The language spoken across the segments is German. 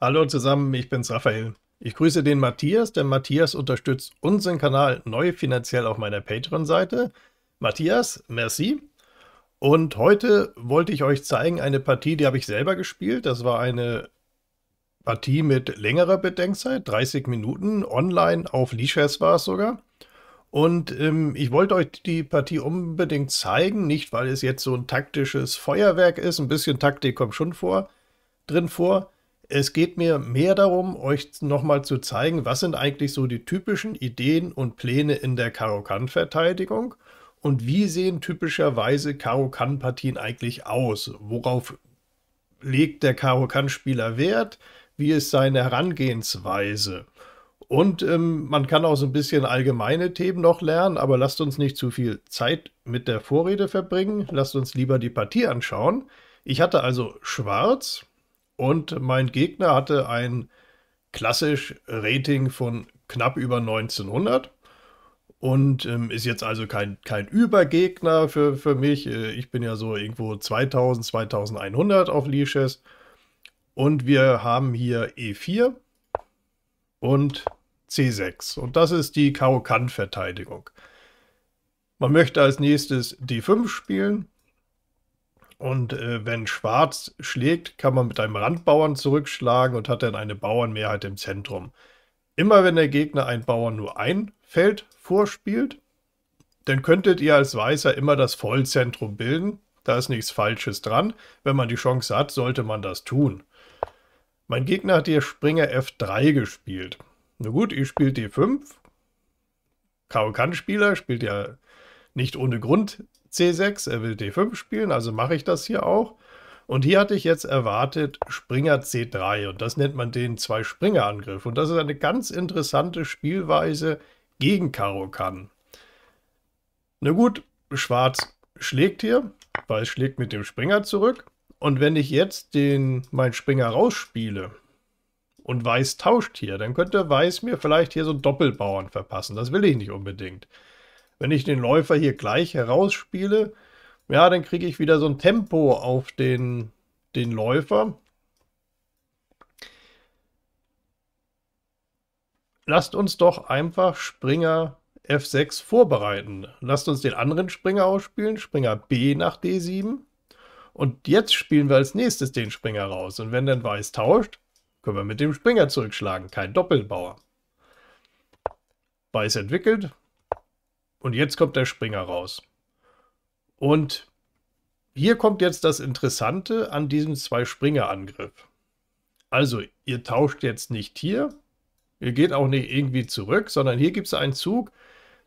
Hallo zusammen, ich bin's Raphael. Ich grüße den Matthias, denn Matthias unterstützt unseren Kanal neu finanziell auf meiner Patreon-Seite. Matthias, merci. Und heute wollte ich euch zeigen, eine Partie, die habe ich selber gespielt. Das war eine Partie mit längerer Bedenkzeit, 30 Minuten, online auf Lichess war es sogar. Und ähm, ich wollte euch die Partie unbedingt zeigen, nicht weil es jetzt so ein taktisches Feuerwerk ist, ein bisschen Taktik kommt schon vor, drin vor, es geht mir mehr darum, euch nochmal zu zeigen, was sind eigentlich so die typischen Ideen und Pläne in der Karokan-Verteidigung und wie sehen typischerweise Karokan-Partien eigentlich aus? Worauf legt der Karokan-Spieler Wert? Wie ist seine Herangehensweise? Und ähm, man kann auch so ein bisschen allgemeine Themen noch lernen, aber lasst uns nicht zu viel Zeit mit der Vorrede verbringen. Lasst uns lieber die Partie anschauen. Ich hatte also Schwarz, und mein Gegner hatte ein klassisch Rating von knapp über 1900 und ähm, ist jetzt also kein, kein Übergegner für, für mich. Äh, ich bin ja so irgendwo 2000, 2100 auf Leashes. Und wir haben hier E4 und C6. Und das ist die Karo-Kant-Verteidigung. Man möchte als nächstes D5 spielen. Und äh, wenn Schwarz schlägt, kann man mit einem Randbauern zurückschlagen und hat dann eine Bauernmehrheit im Zentrum. Immer wenn der Gegner einen Bauern nur ein Feld vorspielt, dann könntet ihr als Weißer immer das Vollzentrum bilden. Da ist nichts Falsches dran. Wenn man die Chance hat, sollte man das tun. Mein Gegner hat hier Springer F3 gespielt. Na gut, ihr spielt D5. kok spieler spielt ja nicht ohne Grund C6, er will D5 spielen, also mache ich das hier auch. Und hier hatte ich jetzt erwartet Springer C3 und das nennt man den Zwei-Springer-Angriff. Und das ist eine ganz interessante Spielweise gegen Karo kann. Na gut, Schwarz schlägt hier, Weiß schlägt mit dem Springer zurück. Und wenn ich jetzt den, meinen Springer rausspiele und Weiß tauscht hier, dann könnte Weiß mir vielleicht hier so einen Doppelbauern verpassen. Das will ich nicht unbedingt. Wenn ich den Läufer hier gleich herausspiele, ja, dann kriege ich wieder so ein Tempo auf den, den Läufer. Lasst uns doch einfach Springer F6 vorbereiten. Lasst uns den anderen Springer ausspielen, Springer B nach D7. Und jetzt spielen wir als nächstes den Springer raus. Und wenn dann Weiß tauscht, können wir mit dem Springer zurückschlagen. Kein Doppelbauer. Weiß entwickelt, und jetzt kommt der Springer raus. Und hier kommt jetzt das Interessante an diesem Zwei-Springer-Angriff. Also, ihr tauscht jetzt nicht hier, ihr geht auch nicht irgendwie zurück, sondern hier gibt es einen Zug,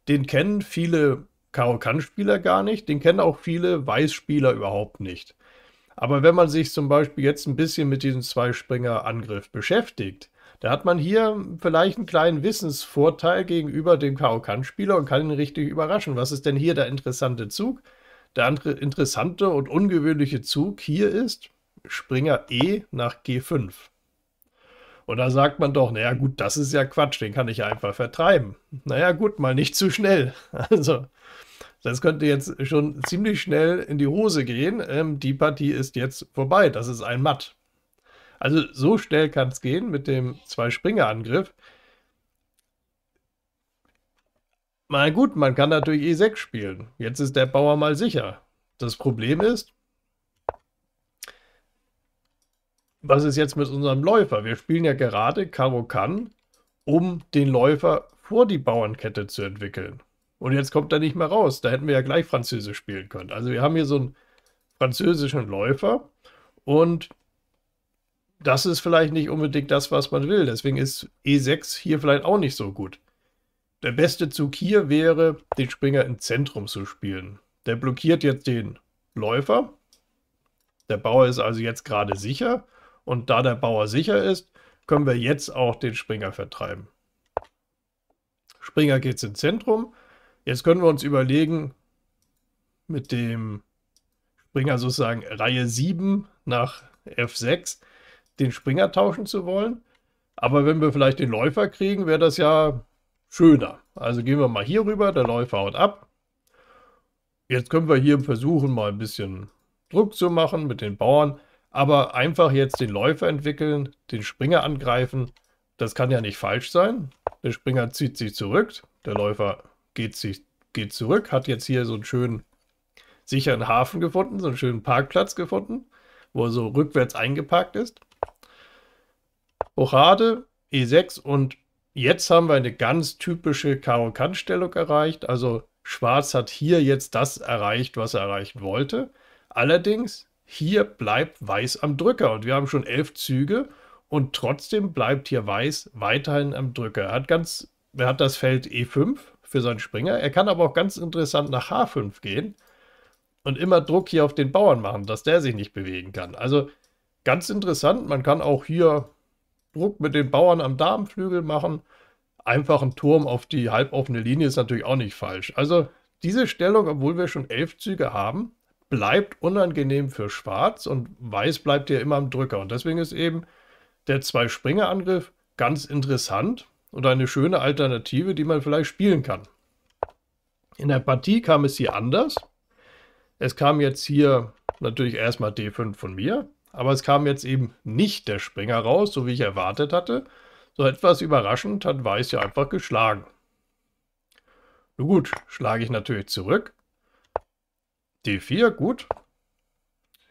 den kennen viele Karo-Kann-Spieler gar nicht, den kennen auch viele Weiß-Spieler überhaupt nicht. Aber wenn man sich zum Beispiel jetzt ein bisschen mit diesem Zwei-Springer-Angriff beschäftigt, da hat man hier vielleicht einen kleinen Wissensvorteil gegenüber dem Karokan-Spieler und kann ihn richtig überraschen. Was ist denn hier der interessante Zug? Der interessante und ungewöhnliche Zug hier ist Springer E nach G5. Und da sagt man doch, naja gut, das ist ja Quatsch, den kann ich einfach vertreiben. Naja gut, mal nicht zu schnell. Also, das könnte jetzt schon ziemlich schnell in die Hose gehen. Ähm, die Partie ist jetzt vorbei, das ist ein Matt. Also so schnell kann es gehen mit dem Zwei-Springer-Angriff. Mal gut, man kann natürlich E6 spielen. Jetzt ist der Bauer mal sicher. Das Problem ist, was ist jetzt mit unserem Läufer? Wir spielen ja gerade Karo kann, um den Läufer vor die Bauernkette zu entwickeln. Und jetzt kommt er nicht mehr raus. Da hätten wir ja gleich Französisch spielen können. Also wir haben hier so einen französischen Läufer und das ist vielleicht nicht unbedingt das, was man will. Deswegen ist E6 hier vielleicht auch nicht so gut. Der beste Zug hier wäre, den Springer im Zentrum zu spielen. Der blockiert jetzt den Läufer. Der Bauer ist also jetzt gerade sicher. Und da der Bauer sicher ist, können wir jetzt auch den Springer vertreiben. Springer geht ins Zentrum. Jetzt können wir uns überlegen, mit dem Springer sozusagen Reihe 7 nach F6, den Springer tauschen zu wollen. Aber wenn wir vielleicht den Läufer kriegen, wäre das ja schöner. Also gehen wir mal hier rüber, der Läufer haut ab. Jetzt können wir hier versuchen, mal ein bisschen Druck zu machen mit den Bauern. Aber einfach jetzt den Läufer entwickeln, den Springer angreifen, das kann ja nicht falsch sein. Der Springer zieht sich zurück, der Läufer geht, sich, geht zurück, hat jetzt hier so einen schönen sicheren Hafen gefunden, so einen schönen Parkplatz gefunden, wo er so rückwärts eingeparkt ist. Orade, E6 und jetzt haben wir eine ganz typische Karo-Kant-Stellung erreicht. Also Schwarz hat hier jetzt das erreicht, was er erreichen wollte. Allerdings, hier bleibt Weiß am Drücker und wir haben schon elf Züge und trotzdem bleibt hier Weiß weiterhin am Drücker. Er hat, ganz, er hat das Feld E5 für seinen Springer. Er kann aber auch ganz interessant nach H5 gehen und immer Druck hier auf den Bauern machen, dass der sich nicht bewegen kann. Also ganz interessant, man kann auch hier Druck mit den Bauern am Damenflügel machen. Einfach ein Turm auf die halboffene Linie ist natürlich auch nicht falsch. Also diese Stellung, obwohl wir schon elf Züge haben, bleibt unangenehm für Schwarz und Weiß bleibt ja immer am Drücker. Und deswegen ist eben der Zwei-Springer-Angriff ganz interessant und eine schöne Alternative, die man vielleicht spielen kann. In der Partie kam es hier anders. Es kam jetzt hier natürlich erstmal D5 von mir, aber es kam jetzt eben nicht der Springer raus, so wie ich erwartet hatte. So etwas überraschend hat Weiß ja einfach geschlagen. Nun gut, schlage ich natürlich zurück. D4, gut.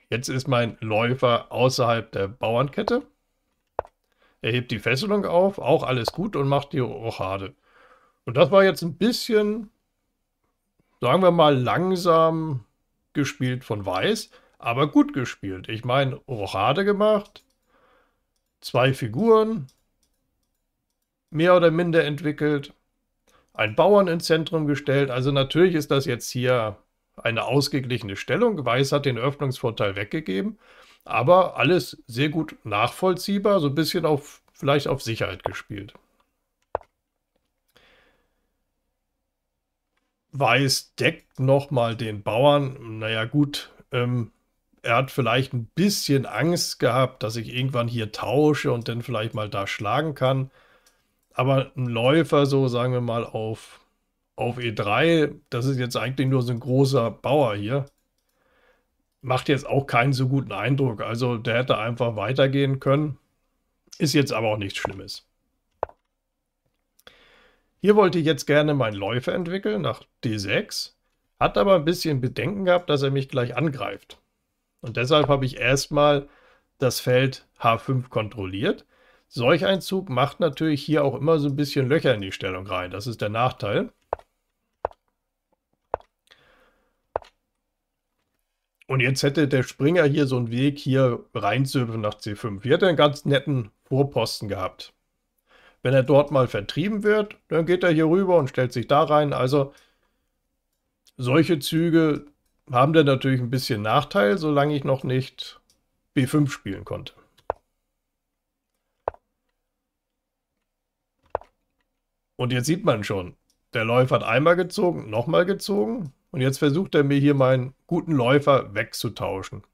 Jetzt ist mein Läufer außerhalb der Bauernkette. Er hebt die Fesselung auf, auch alles gut und macht die Rochade. Und das war jetzt ein bisschen, sagen wir mal, langsam gespielt von Weiß aber gut gespielt. Ich meine, Rochade gemacht, zwei Figuren, mehr oder minder entwickelt, ein Bauern ins Zentrum gestellt. Also natürlich ist das jetzt hier eine ausgeglichene Stellung. Weiß hat den Öffnungsvorteil weggegeben, aber alles sehr gut nachvollziehbar, so ein bisschen auf, vielleicht auf Sicherheit gespielt. Weiß deckt nochmal den Bauern. Naja gut, ähm, er hat vielleicht ein bisschen Angst gehabt, dass ich irgendwann hier tausche und dann vielleicht mal da schlagen kann. Aber ein Läufer, so sagen wir mal, auf, auf E3, das ist jetzt eigentlich nur so ein großer Bauer hier, macht jetzt auch keinen so guten Eindruck. Also der hätte einfach weitergehen können. Ist jetzt aber auch nichts Schlimmes. Hier wollte ich jetzt gerne meinen Läufer entwickeln nach D6, hat aber ein bisschen Bedenken gehabt, dass er mich gleich angreift. Und deshalb habe ich erstmal das Feld H5 kontrolliert. Solch ein Zug macht natürlich hier auch immer so ein bisschen Löcher in die Stellung rein. Das ist der Nachteil. Und jetzt hätte der Springer hier so einen Weg hier reinzüpfen nach C5. Hier hat er einen ganz netten Vorposten gehabt. Wenn er dort mal vertrieben wird, dann geht er hier rüber und stellt sich da rein. Also solche Züge haben dann natürlich ein bisschen Nachteil, solange ich noch nicht B5 spielen konnte. Und jetzt sieht man schon, der Läufer hat einmal gezogen, nochmal gezogen. Und jetzt versucht er mir hier meinen guten Läufer wegzutauschen.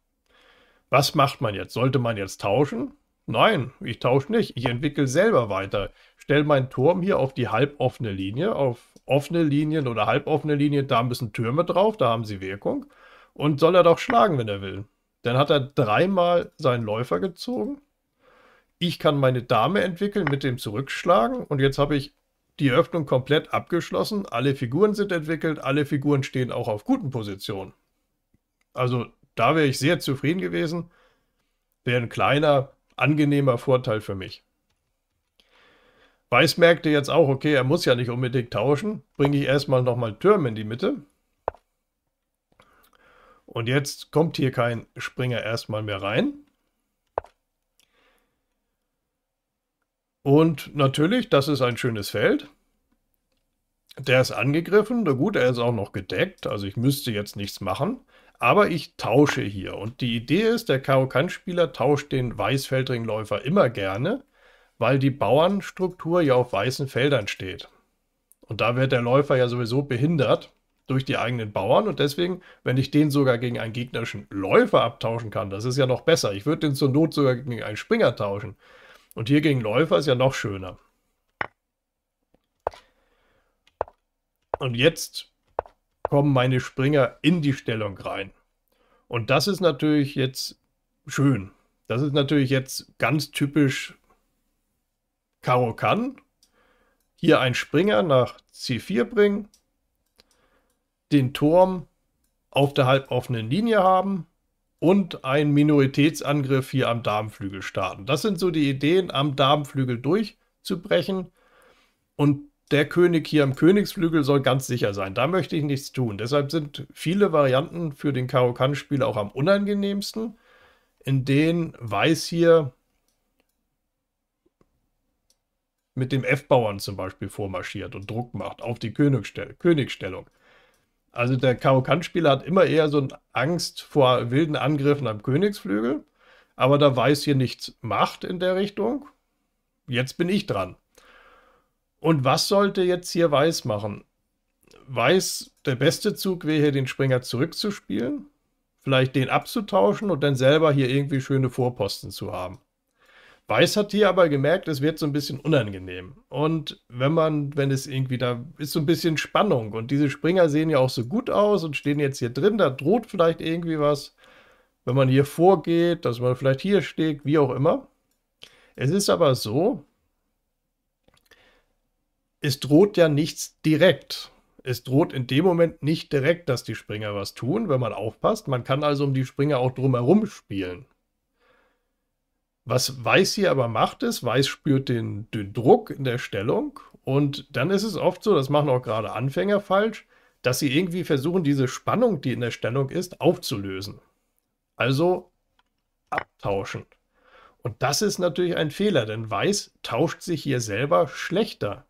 Was macht man jetzt? Sollte man jetzt tauschen? Nein, ich tausche nicht. Ich entwickle selber weiter. Stell meinen Turm hier auf die halboffene Linie, auf offene Linien oder halboffene Linien. Da müssen Türme drauf, da haben sie Wirkung. Und soll er doch schlagen, wenn er will. Dann hat er dreimal seinen Läufer gezogen. Ich kann meine Dame entwickeln mit dem Zurückschlagen. Und jetzt habe ich die Öffnung komplett abgeschlossen. Alle Figuren sind entwickelt. Alle Figuren stehen auch auf guten Positionen. Also da wäre ich sehr zufrieden gewesen. Wäre ein kleiner angenehmer Vorteil für mich. Weiß merkte jetzt auch, okay, er muss ja nicht unbedingt tauschen. Bringe ich erstmal nochmal Türme in die Mitte. Und jetzt kommt hier kein Springer erstmal mehr rein. Und natürlich, das ist ein schönes Feld. Der ist angegriffen. Na gut, er ist auch noch gedeckt. Also ich müsste jetzt nichts machen. Aber ich tausche hier. Und die Idee ist, der karo kann spieler tauscht den Weißfeldringläufer immer gerne, weil die Bauernstruktur ja auf weißen Feldern steht. Und da wird der Läufer ja sowieso behindert durch die eigenen Bauern. Und deswegen, wenn ich den sogar gegen einen gegnerischen Läufer abtauschen kann, das ist ja noch besser. Ich würde den zur Not sogar gegen einen Springer tauschen. Und hier gegen Läufer ist ja noch schöner. Und jetzt kommen meine Springer in die Stellung rein. Und das ist natürlich jetzt schön. Das ist natürlich jetzt ganz typisch Karo kann. Hier ein Springer nach C4 bringen, den Turm auf der halboffenen Linie haben und einen Minoritätsangriff hier am Darmflügel starten. Das sind so die Ideen, am Darmflügel durchzubrechen und der König hier am Königsflügel soll ganz sicher sein. Da möchte ich nichts tun. Deshalb sind viele Varianten für den karo kann spieler auch am unangenehmsten, in denen Weiß hier mit dem F-Bauern zum Beispiel vormarschiert und Druck macht auf die Königstell Königstellung. Also der Karo-Kann-Spieler hat immer eher so eine Angst vor wilden Angriffen am Königsflügel, aber da Weiß hier nichts macht in der Richtung, jetzt bin ich dran. Und was sollte jetzt hier Weiß machen? Weiß, der beste Zug wäre hier, den Springer zurückzuspielen, vielleicht den abzutauschen und dann selber hier irgendwie schöne Vorposten zu haben. Weiß hat hier aber gemerkt, es wird so ein bisschen unangenehm. Und wenn man, wenn es irgendwie, da ist so ein bisschen Spannung und diese Springer sehen ja auch so gut aus und stehen jetzt hier drin, da droht vielleicht irgendwie was, wenn man hier vorgeht, dass man vielleicht hier steht, wie auch immer. Es ist aber so, es droht ja nichts direkt. Es droht in dem Moment nicht direkt, dass die Springer was tun, wenn man aufpasst. Man kann also um die Springer auch drumherum spielen. Was Weiß hier aber macht, ist, Weiß spürt den, den Druck in der Stellung und dann ist es oft so, das machen auch gerade Anfänger falsch, dass sie irgendwie versuchen, diese Spannung, die in der Stellung ist, aufzulösen. Also abtauschen. Und das ist natürlich ein Fehler, denn Weiß tauscht sich hier selber schlechter.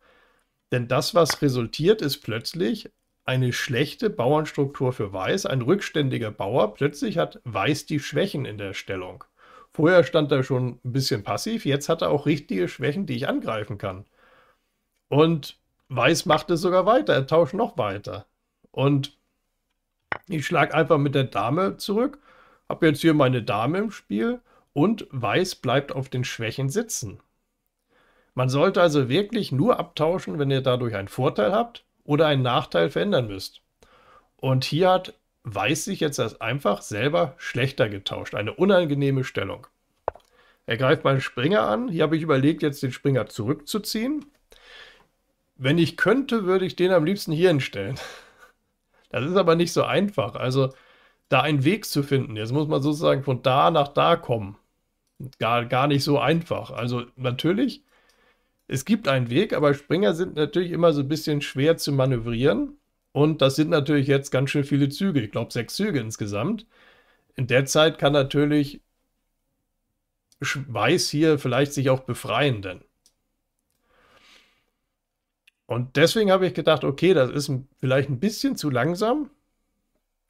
Denn das, was resultiert, ist plötzlich eine schlechte Bauernstruktur für Weiß. Ein rückständiger Bauer plötzlich hat Weiß die Schwächen in der Stellung. Vorher stand er schon ein bisschen passiv, jetzt hat er auch richtige Schwächen, die ich angreifen kann. Und Weiß macht es sogar weiter, er tauscht noch weiter. Und ich schlage einfach mit der Dame zurück, habe jetzt hier meine Dame im Spiel und Weiß bleibt auf den Schwächen sitzen. Man sollte also wirklich nur abtauschen, wenn ihr dadurch einen Vorteil habt oder einen Nachteil verändern müsst. Und hier hat Weiß sich jetzt das einfach selber schlechter getauscht. Eine unangenehme Stellung. Er greift meinen Springer an. Hier habe ich überlegt, jetzt den Springer zurückzuziehen. Wenn ich könnte, würde ich den am liebsten hier hinstellen. Das ist aber nicht so einfach. Also da einen Weg zu finden. Jetzt muss man sozusagen von da nach da kommen. Gar, gar nicht so einfach. Also natürlich es gibt einen Weg, aber Springer sind natürlich immer so ein bisschen schwer zu manövrieren. Und das sind natürlich jetzt ganz schön viele Züge. Ich glaube, sechs Züge insgesamt. In der Zeit kann natürlich Weiß hier vielleicht sich auch befreien, denn. Und deswegen habe ich gedacht, okay, das ist vielleicht ein bisschen zu langsam.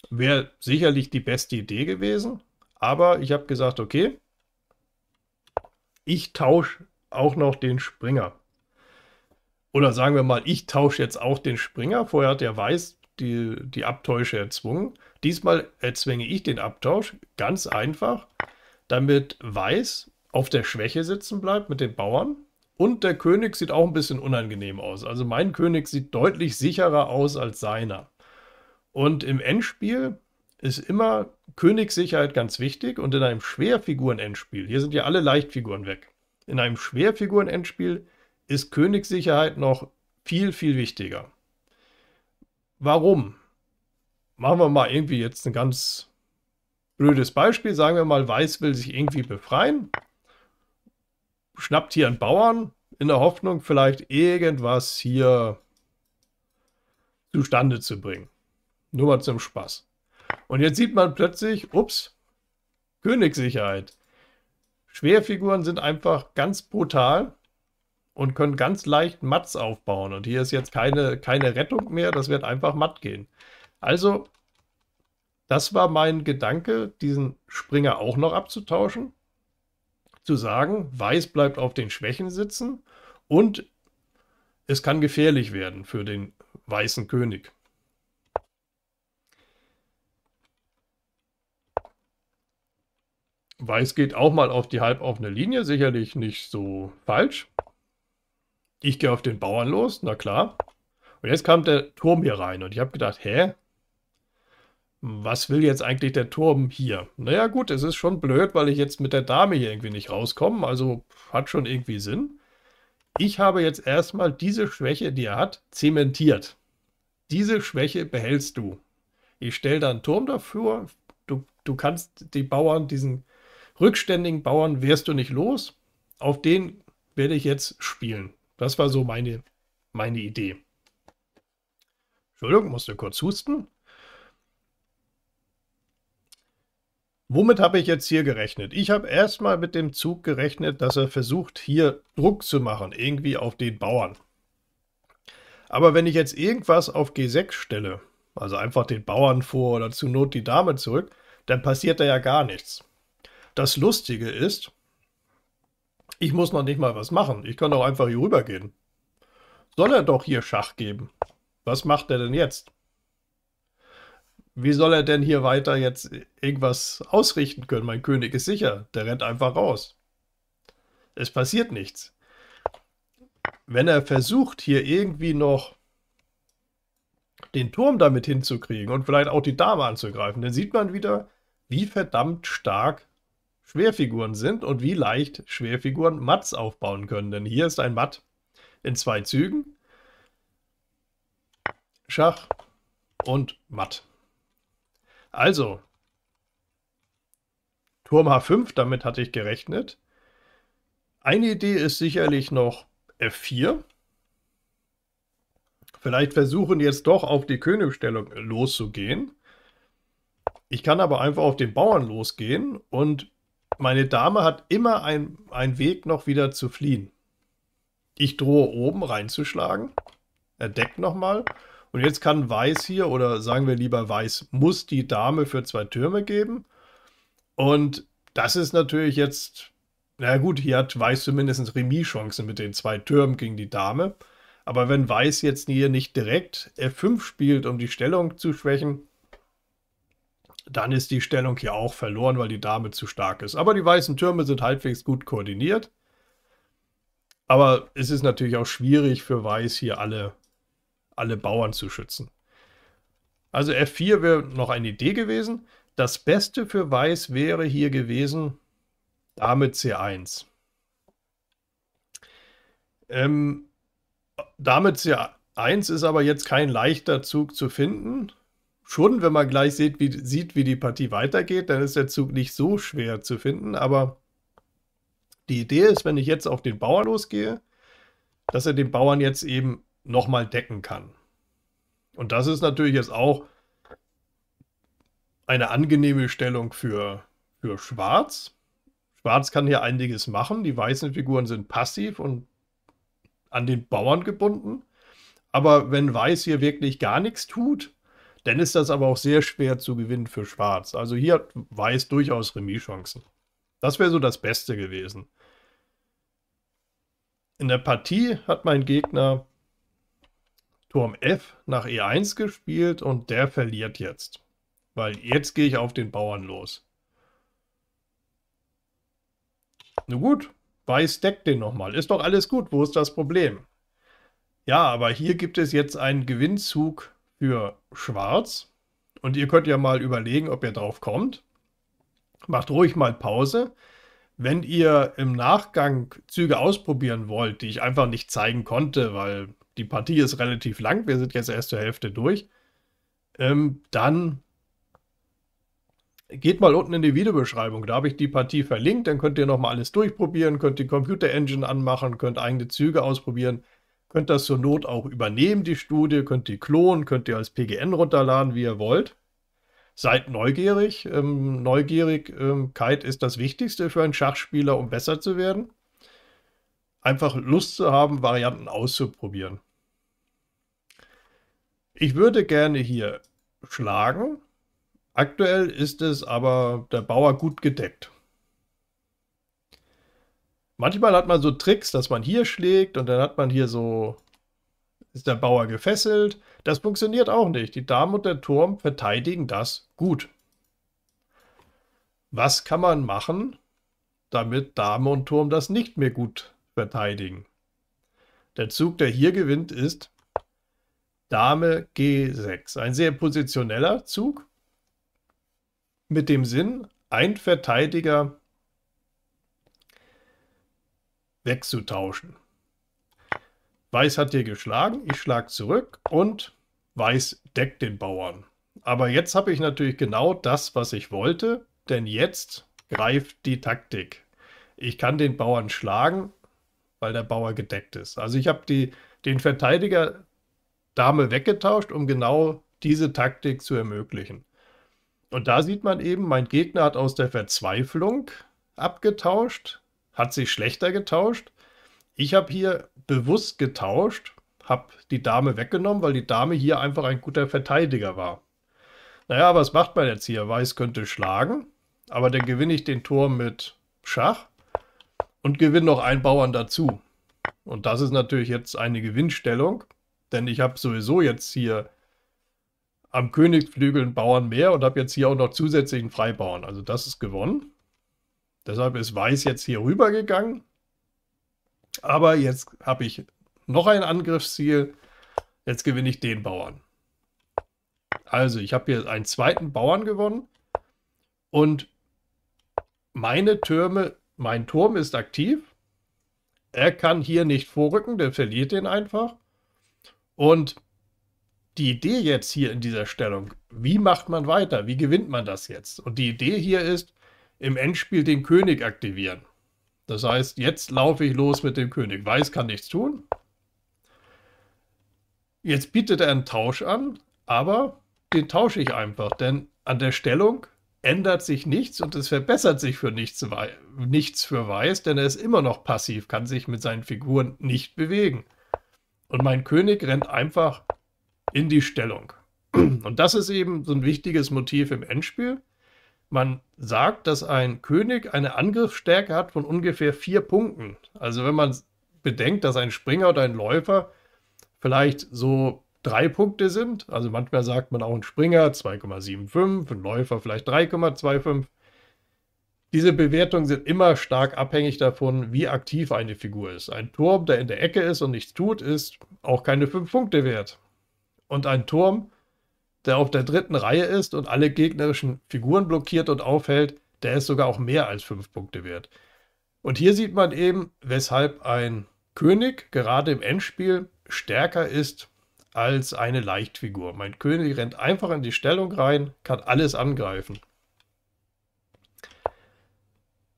Wäre sicherlich die beste Idee gewesen. Aber ich habe gesagt, okay, ich tausche auch noch den Springer. Oder sagen wir mal, ich tausche jetzt auch den Springer. Vorher hat der Weiß die, die Abtäusche erzwungen. Diesmal erzwinge ich den Abtausch ganz einfach, damit Weiß auf der Schwäche sitzen bleibt mit den Bauern. Und der König sieht auch ein bisschen unangenehm aus. Also mein König sieht deutlich sicherer aus als seiner. Und im Endspiel ist immer Königssicherheit ganz wichtig und in einem Schwerfiguren-Endspiel, hier sind ja alle Leichtfiguren weg, in einem Schwerfiguren-Endspiel ist Königssicherheit noch viel, viel wichtiger. Warum? Machen wir mal irgendwie jetzt ein ganz blödes Beispiel. Sagen wir mal, Weiß will sich irgendwie befreien, schnappt hier einen Bauern in der Hoffnung, vielleicht irgendwas hier zustande zu bringen. Nur mal zum Spaß. Und jetzt sieht man plötzlich, ups, Königssicherheit. Schwerfiguren sind einfach ganz brutal und können ganz leicht Mats aufbauen. Und hier ist jetzt keine, keine Rettung mehr, das wird einfach matt gehen. Also, das war mein Gedanke, diesen Springer auch noch abzutauschen. Zu sagen, Weiß bleibt auf den Schwächen sitzen und es kann gefährlich werden für den weißen König. Weiß geht auch mal auf die halbaufene Linie, sicherlich nicht so falsch. Ich gehe auf den Bauern los, na klar. Und jetzt kam der Turm hier rein und ich habe gedacht, hä? Was will jetzt eigentlich der Turm hier? Naja gut, es ist schon blöd, weil ich jetzt mit der Dame hier irgendwie nicht rauskomme, also hat schon irgendwie Sinn. Ich habe jetzt erstmal diese Schwäche, die er hat, zementiert. Diese Schwäche behältst du. Ich stelle da einen Turm dafür. Du, du kannst die Bauern diesen rückständigen Bauern wirst du nicht los. Auf den werde ich jetzt spielen. Das war so meine, meine Idee. Entschuldigung, musste kurz husten. Womit habe ich jetzt hier gerechnet? Ich habe erstmal mit dem Zug gerechnet, dass er versucht, hier Druck zu machen, irgendwie auf den Bauern. Aber wenn ich jetzt irgendwas auf G6 stelle, also einfach den Bauern vor oder zu Not die Dame zurück, dann passiert da ja gar nichts. Das Lustige ist, ich muss noch nicht mal was machen. Ich kann doch einfach hier rübergehen. Soll er doch hier Schach geben. Was macht er denn jetzt? Wie soll er denn hier weiter jetzt irgendwas ausrichten können? Mein König ist sicher. Der rennt einfach raus. Es passiert nichts. Wenn er versucht, hier irgendwie noch den Turm damit hinzukriegen und vielleicht auch die Dame anzugreifen, dann sieht man wieder, wie verdammt stark Schwerfiguren sind und wie leicht Schwerfiguren Mats aufbauen können. Denn hier ist ein Matt in zwei Zügen. Schach und Matt. Also, Turm H5, damit hatte ich gerechnet. Eine Idee ist sicherlich noch F4. Vielleicht versuchen jetzt doch auf die Königstellung loszugehen. Ich kann aber einfach auf den Bauern losgehen und meine Dame hat immer einen Weg noch wieder zu fliehen. Ich drohe oben reinzuschlagen. Er deckt nochmal. Und jetzt kann Weiß hier, oder sagen wir lieber Weiß, muss die Dame für zwei Türme geben. Und das ist natürlich jetzt, na gut, hier hat Weiß zumindest Remis-Chancen mit den zwei Türmen gegen die Dame. Aber wenn Weiß jetzt hier nicht direkt F5 spielt, um die Stellung zu schwächen, dann ist die Stellung hier auch verloren, weil die Dame zu stark ist. Aber die weißen Türme sind halbwegs gut koordiniert. Aber es ist natürlich auch schwierig für Weiß hier alle, alle Bauern zu schützen. Also F4 wäre noch eine Idee gewesen. Das Beste für Weiß wäre hier gewesen, Dame C1. Ähm, Dame C1 ist aber jetzt kein leichter Zug zu finden schon, wenn man gleich sieht wie, sieht, wie die Partie weitergeht, dann ist der Zug nicht so schwer zu finden. Aber die Idee ist, wenn ich jetzt auf den Bauern losgehe, dass er den Bauern jetzt eben nochmal decken kann. Und das ist natürlich jetzt auch eine angenehme Stellung für, für Schwarz. Schwarz kann hier einiges machen. Die weißen Figuren sind passiv und an den Bauern gebunden. Aber wenn Weiß hier wirklich gar nichts tut, dann ist das aber auch sehr schwer zu gewinnen für Schwarz. Also hier hat Weiß durchaus Remischancen. Das wäre so das Beste gewesen. In der Partie hat mein Gegner Turm F nach E1 gespielt und der verliert jetzt. Weil jetzt gehe ich auf den Bauern los. Nun gut, Weiß deckt den nochmal. Ist doch alles gut, wo ist das Problem? Ja, aber hier gibt es jetzt einen Gewinnzug für schwarz. Und ihr könnt ja mal überlegen, ob ihr drauf kommt. Macht ruhig mal Pause. Wenn ihr im Nachgang Züge ausprobieren wollt, die ich einfach nicht zeigen konnte, weil die Partie ist relativ lang, wir sind jetzt erst zur Hälfte durch, ähm, dann geht mal unten in die Videobeschreibung. Da habe ich die Partie verlinkt. Dann könnt ihr nochmal alles durchprobieren, könnt die Computer Engine anmachen, könnt eigene Züge ausprobieren. Könnt das zur Not auch übernehmen, die Studie, könnt die klonen, könnt ihr als PGN runterladen, wie ihr wollt. Seid neugierig. Ähm, Neugierigkeit ähm, ist das Wichtigste für einen Schachspieler, um besser zu werden. Einfach Lust zu haben, Varianten auszuprobieren. Ich würde gerne hier schlagen. Aktuell ist es aber der Bauer gut gedeckt. Manchmal hat man so Tricks, dass man hier schlägt und dann hat man hier so, ist der Bauer gefesselt. Das funktioniert auch nicht. Die Dame und der Turm verteidigen das gut. Was kann man machen, damit Dame und Turm das nicht mehr gut verteidigen? Der Zug, der hier gewinnt, ist Dame G6. Ein sehr positioneller Zug mit dem Sinn, ein Verteidiger wegzutauschen. Weiß hat hier geschlagen, ich schlage zurück und Weiß deckt den Bauern. Aber jetzt habe ich natürlich genau das, was ich wollte, denn jetzt greift die Taktik. Ich kann den Bauern schlagen, weil der Bauer gedeckt ist. Also ich habe den Verteidiger Dame weggetauscht, um genau diese Taktik zu ermöglichen. Und da sieht man eben, mein Gegner hat aus der Verzweiflung abgetauscht, hat sich schlechter getauscht. Ich habe hier bewusst getauscht, habe die Dame weggenommen, weil die Dame hier einfach ein guter Verteidiger war. Naja, was macht man jetzt hier? Weiß könnte schlagen, aber dann gewinne ich den Turm mit Schach und gewinne noch einen Bauern dazu. Und das ist natürlich jetzt eine Gewinnstellung, denn ich habe sowieso jetzt hier am Königsflügel einen Bauern mehr und habe jetzt hier auch noch zusätzlichen Freibauern. Also das ist gewonnen. Deshalb ist Weiß jetzt hier rübergegangen. Aber jetzt habe ich noch ein Angriffsziel. Jetzt gewinne ich den Bauern. Also, ich habe hier einen zweiten Bauern gewonnen. Und meine Türme, mein Turm ist aktiv. Er kann hier nicht vorrücken, der verliert den einfach. Und die Idee jetzt hier in dieser Stellung, wie macht man weiter? Wie gewinnt man das jetzt? Und die Idee hier ist, im Endspiel den König aktivieren. Das heißt, jetzt laufe ich los mit dem König. Weiß kann nichts tun. Jetzt bietet er einen Tausch an, aber den tausche ich einfach, denn an der Stellung ändert sich nichts und es verbessert sich für nichts, nichts für Weiß, denn er ist immer noch passiv, kann sich mit seinen Figuren nicht bewegen. Und mein König rennt einfach in die Stellung. Und das ist eben so ein wichtiges Motiv im Endspiel man sagt, dass ein König eine Angriffsstärke hat von ungefähr vier Punkten. Also wenn man bedenkt, dass ein Springer oder ein Läufer vielleicht so drei Punkte sind, also manchmal sagt man auch ein Springer 2,75, ein Läufer vielleicht 3,25. Diese Bewertungen sind immer stark abhängig davon, wie aktiv eine Figur ist. Ein Turm, der in der Ecke ist und nichts tut, ist auch keine fünf Punkte wert. Und ein Turm, der auf der dritten Reihe ist und alle gegnerischen Figuren blockiert und aufhält, der ist sogar auch mehr als fünf Punkte wert. Und hier sieht man eben, weshalb ein König gerade im Endspiel stärker ist als eine Leichtfigur. Mein König rennt einfach in die Stellung rein, kann alles angreifen.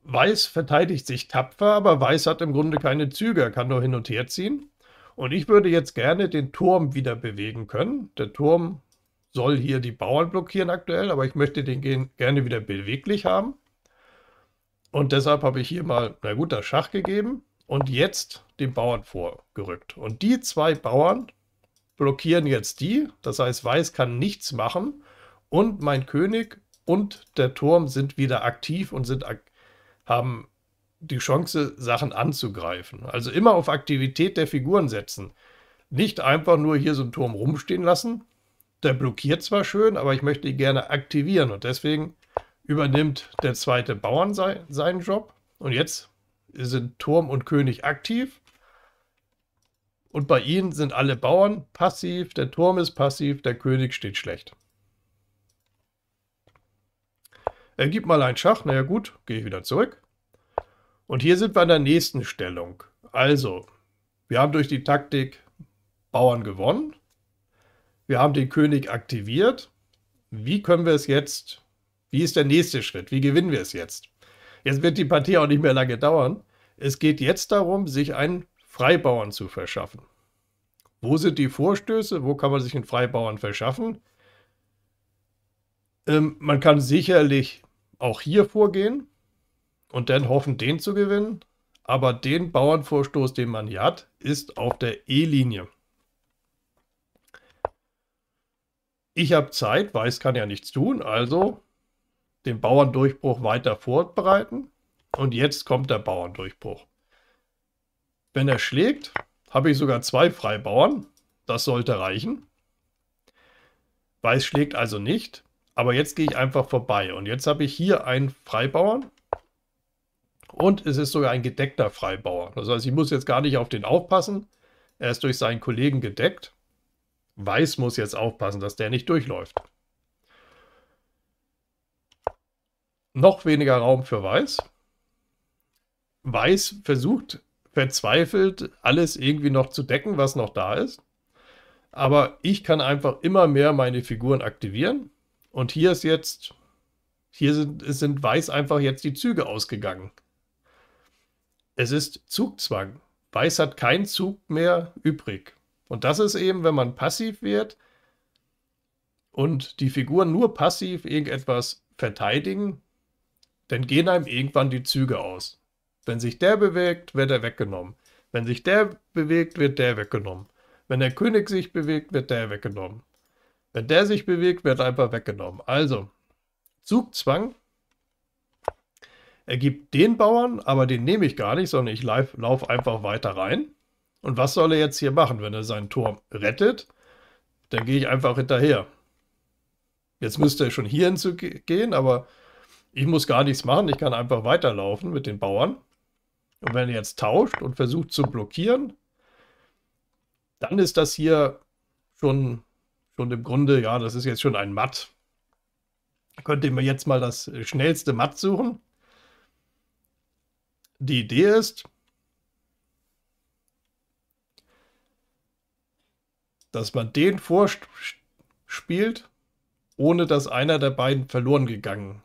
Weiß verteidigt sich tapfer, aber Weiß hat im Grunde keine Züge, er kann nur hin und her ziehen. Und ich würde jetzt gerne den Turm wieder bewegen können. Der Turm soll hier die Bauern blockieren aktuell, aber ich möchte den gehen, gerne wieder beweglich haben. Und deshalb habe ich hier mal, na gut, das Schach gegeben und jetzt den Bauern vorgerückt. Und die zwei Bauern blockieren jetzt die, das heißt, Weiß kann nichts machen und mein König und der Turm sind wieder aktiv und sind ak haben die Chance, Sachen anzugreifen. Also immer auf Aktivität der Figuren setzen. Nicht einfach nur hier so einen Turm rumstehen lassen, der blockiert zwar schön, aber ich möchte ihn gerne aktivieren. Und deswegen übernimmt der zweite Bauern sein, seinen Job. Und jetzt sind Turm und König aktiv. Und bei ihnen sind alle Bauern passiv, der Turm ist passiv, der König steht schlecht. Er gibt mal einen Schach, naja gut, gehe ich wieder zurück. Und hier sind wir an der nächsten Stellung. Also, wir haben durch die Taktik Bauern gewonnen wir haben den König aktiviert. Wie können wir es jetzt? Wie ist der nächste Schritt? Wie gewinnen wir es jetzt? Jetzt wird die Partie auch nicht mehr lange dauern. Es geht jetzt darum, sich einen Freibauern zu verschaffen. Wo sind die Vorstöße? Wo kann man sich einen Freibauern verschaffen? Ähm, man kann sicherlich auch hier vorgehen und dann hoffen, den zu gewinnen. Aber den Bauernvorstoß, den man hier hat, ist auf der E-Linie. Ich habe Zeit, Weiß kann ja nichts tun, also den Bauerndurchbruch weiter vorbereiten. Und jetzt kommt der Bauerndurchbruch. Wenn er schlägt, habe ich sogar zwei Freibauern. Das sollte reichen. Weiß schlägt also nicht. Aber jetzt gehe ich einfach vorbei. Und jetzt habe ich hier einen Freibauern. Und es ist sogar ein gedeckter Freibauer. Das heißt, ich muss jetzt gar nicht auf den aufpassen. Er ist durch seinen Kollegen gedeckt. Weiß muss jetzt aufpassen, dass der nicht durchläuft. Noch weniger Raum für Weiß. Weiß versucht verzweifelt, alles irgendwie noch zu decken, was noch da ist. Aber ich kann einfach immer mehr meine Figuren aktivieren. Und hier ist jetzt, hier sind, sind Weiß einfach jetzt die Züge ausgegangen. Es ist Zugzwang. Weiß hat keinen Zug mehr übrig. Und das ist eben, wenn man passiv wird und die Figuren nur passiv irgendetwas verteidigen, dann gehen einem irgendwann die Züge aus. Wenn sich der bewegt, wird er weggenommen. Wenn sich der bewegt, wird der weggenommen. Wenn der König sich bewegt, wird der weggenommen. Wenn der sich bewegt, wird einfach weggenommen. Also, Zugzwang ergibt den Bauern, aber den nehme ich gar nicht, sondern ich laufe einfach weiter rein. Und was soll er jetzt hier machen, wenn er seinen Turm rettet? Dann gehe ich einfach hinterher. Jetzt müsste er schon hier hinzugehen, aber ich muss gar nichts machen. Ich kann einfach weiterlaufen mit den Bauern. Und wenn er jetzt tauscht und versucht zu blockieren, dann ist das hier schon, schon im Grunde, ja, das ist jetzt schon ein Matt. Könnt ihr mir jetzt mal das schnellste Matt suchen? Die Idee ist, dass man den vorspielt, ohne dass einer der beiden verloren gegangen,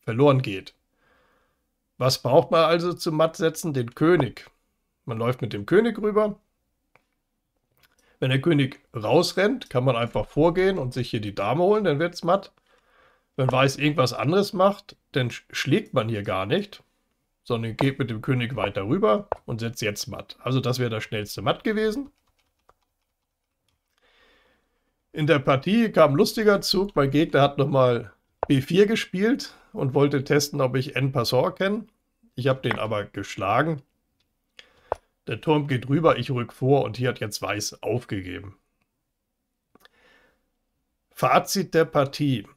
verloren geht. Was braucht man also zum Matt setzen? Den König. Man läuft mit dem König rüber. Wenn der König rausrennt, kann man einfach vorgehen und sich hier die Dame holen, dann wird es matt. Wenn Weiß irgendwas anderes macht, dann schlägt man hier gar nicht, sondern geht mit dem König weiter rüber und setzt jetzt matt. Also das wäre das schnellste Matt gewesen. In der Partie kam ein lustiger Zug. Mein Gegner hat nochmal B4 gespielt und wollte testen, ob ich En Passant kenne. Ich habe den aber geschlagen. Der Turm geht rüber, ich rück vor und hier hat jetzt Weiß aufgegeben. Fazit der Partie.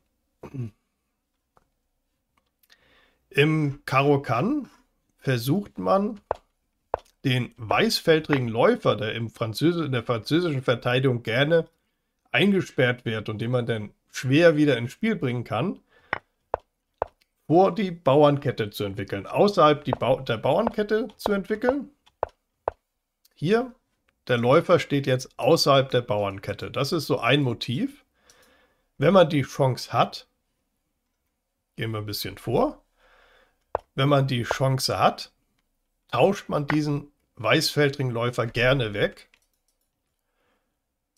Im Karo Karokan versucht man, den weißfältrigen Läufer, der, im Französ in der französischen Verteidigung gerne eingesperrt wird und den man dann schwer wieder ins Spiel bringen kann, vor die Bauernkette zu entwickeln, außerhalb ba der Bauernkette zu entwickeln. Hier, der Läufer steht jetzt außerhalb der Bauernkette. Das ist so ein Motiv. Wenn man die Chance hat, gehen wir ein bisschen vor, wenn man die Chance hat, tauscht man diesen Weißfeldringläufer gerne weg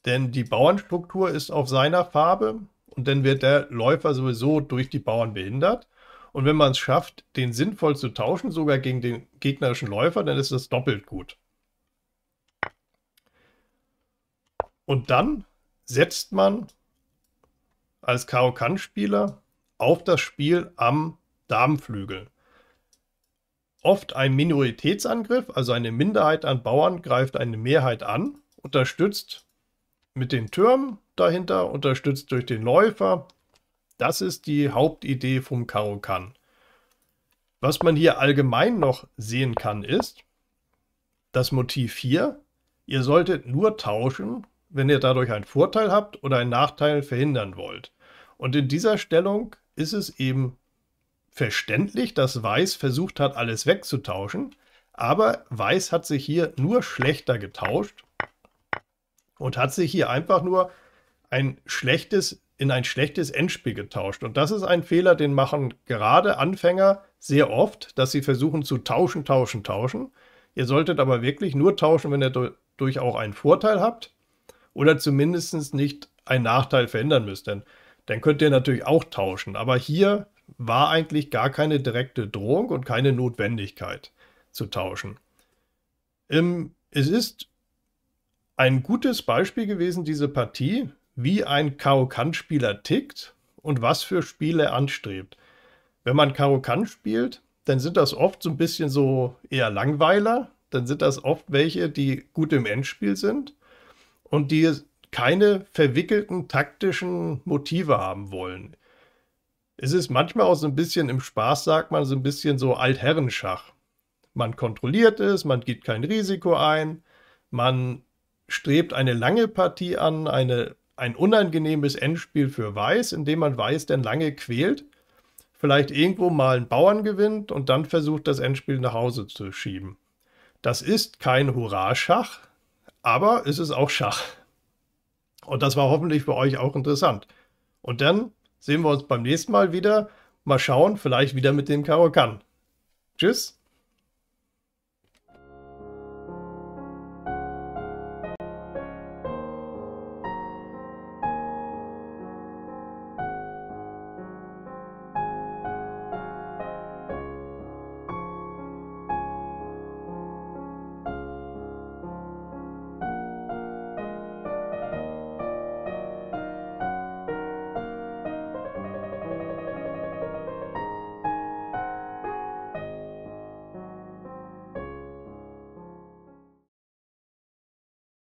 denn die Bauernstruktur ist auf seiner Farbe und dann wird der Läufer sowieso durch die Bauern behindert. Und wenn man es schafft, den sinnvoll zu tauschen, sogar gegen den gegnerischen Läufer, dann ist das doppelt gut. Und dann setzt man als Karo-Kan-Spieler auf das Spiel am Damenflügel. Oft ein Minoritätsangriff, also eine Minderheit an Bauern greift eine Mehrheit an, unterstützt mit den Türmen dahinter, unterstützt durch den Läufer. Das ist die Hauptidee vom Karokan. Was man hier allgemein noch sehen kann, ist das Motiv hier. Ihr solltet nur tauschen, wenn ihr dadurch einen Vorteil habt oder einen Nachteil verhindern wollt. Und in dieser Stellung ist es eben verständlich, dass Weiß versucht hat, alles wegzutauschen, aber Weiß hat sich hier nur schlechter getauscht und hat sich hier einfach nur ein schlechtes in ein schlechtes Endspiel getauscht. Und das ist ein Fehler, den machen gerade Anfänger sehr oft, dass sie versuchen zu tauschen, tauschen, tauschen. Ihr solltet aber wirklich nur tauschen, wenn ihr durch auch einen Vorteil habt oder zumindest nicht einen Nachteil verändern müsst. Denn dann könnt ihr natürlich auch tauschen. Aber hier war eigentlich gar keine direkte Drohung und keine Notwendigkeit zu tauschen. Im, ähm, es ist ein gutes Beispiel gewesen, diese Partie, wie ein karo kann spieler tickt und was für Spiele anstrebt. Wenn man karo kann spielt, dann sind das oft so ein bisschen so eher Langweiler, dann sind das oft welche, die gut im Endspiel sind und die keine verwickelten taktischen Motive haben wollen. Es ist manchmal auch so ein bisschen im Spaß, sagt man, so ein bisschen so Altherrenschach. Man kontrolliert es, man gibt kein Risiko ein, man strebt eine lange Partie an, eine, ein unangenehmes Endspiel für Weiß, indem man Weiß denn lange quält, vielleicht irgendwo mal einen Bauern gewinnt und dann versucht, das Endspiel nach Hause zu schieben. Das ist kein Hurra-Schach, aber es ist auch Schach. Und das war hoffentlich für euch auch interessant. Und dann sehen wir uns beim nächsten Mal wieder. Mal schauen, vielleicht wieder mit dem Karokan. Tschüss!